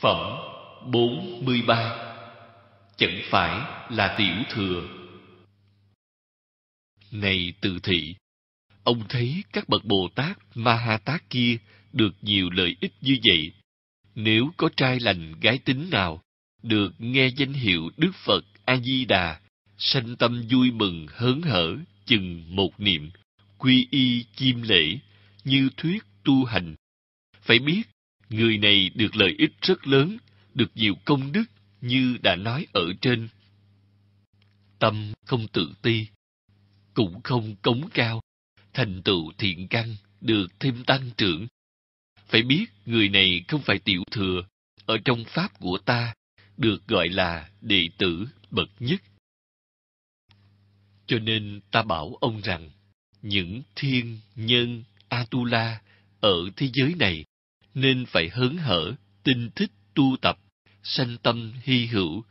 Phẩm 43 Chẳng phải là tiểu thừa Này từ thị Ông thấy các bậc Bồ Tát Ma Ha Tát kia được nhiều lợi ích như vậy. Nếu có trai lành gái tính nào được nghe danh hiệu Đức Phật A-di-đà, sanh tâm vui mừng hớn hở chừng một niệm, quy y chiêm lễ, như thuyết tu hành. Phải biết người này được lợi ích rất lớn, được nhiều công đức như đã nói ở trên. Tâm không tự ti, cũng không cống cao, thành tựu thiện căn được thêm tăng trưởng. Phải biết người này không phải tiểu thừa, ở trong pháp của ta được gọi là đệ tử bậc nhất. Cho nên ta bảo ông rằng, những thiên, nhân, Atula ở thế giới này nên phải hớn hở, tinh thích tu tập, sanh tâm hy hữu.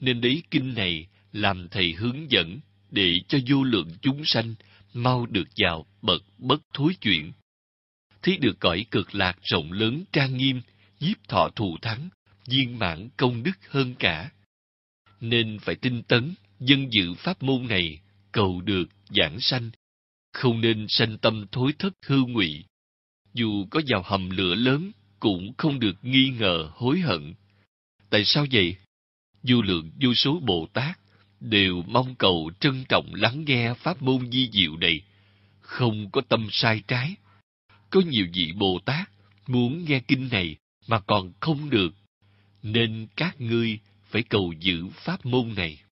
Nên lấy kinh này làm thầy hướng dẫn để cho vô lượng chúng sanh mau được vào bậc bất thối chuyển. Thấy được cõi cực lạc rộng lớn trang nghiêm, nhiếp thọ thù thắng, viên mãn công đức hơn cả. Nên phải tinh tấn, dân dự pháp môn này, cầu được giảng sanh, không nên sanh tâm thối thất hư ngụy, dù có vào hầm lửa lớn cũng không được nghi ngờ hối hận tại sao vậy vô lượng vô số bồ tát đều mong cầu trân trọng lắng nghe pháp môn di diệu này không có tâm sai trái có nhiều vị bồ tát muốn nghe kinh này mà còn không được nên các ngươi phải cầu giữ pháp môn này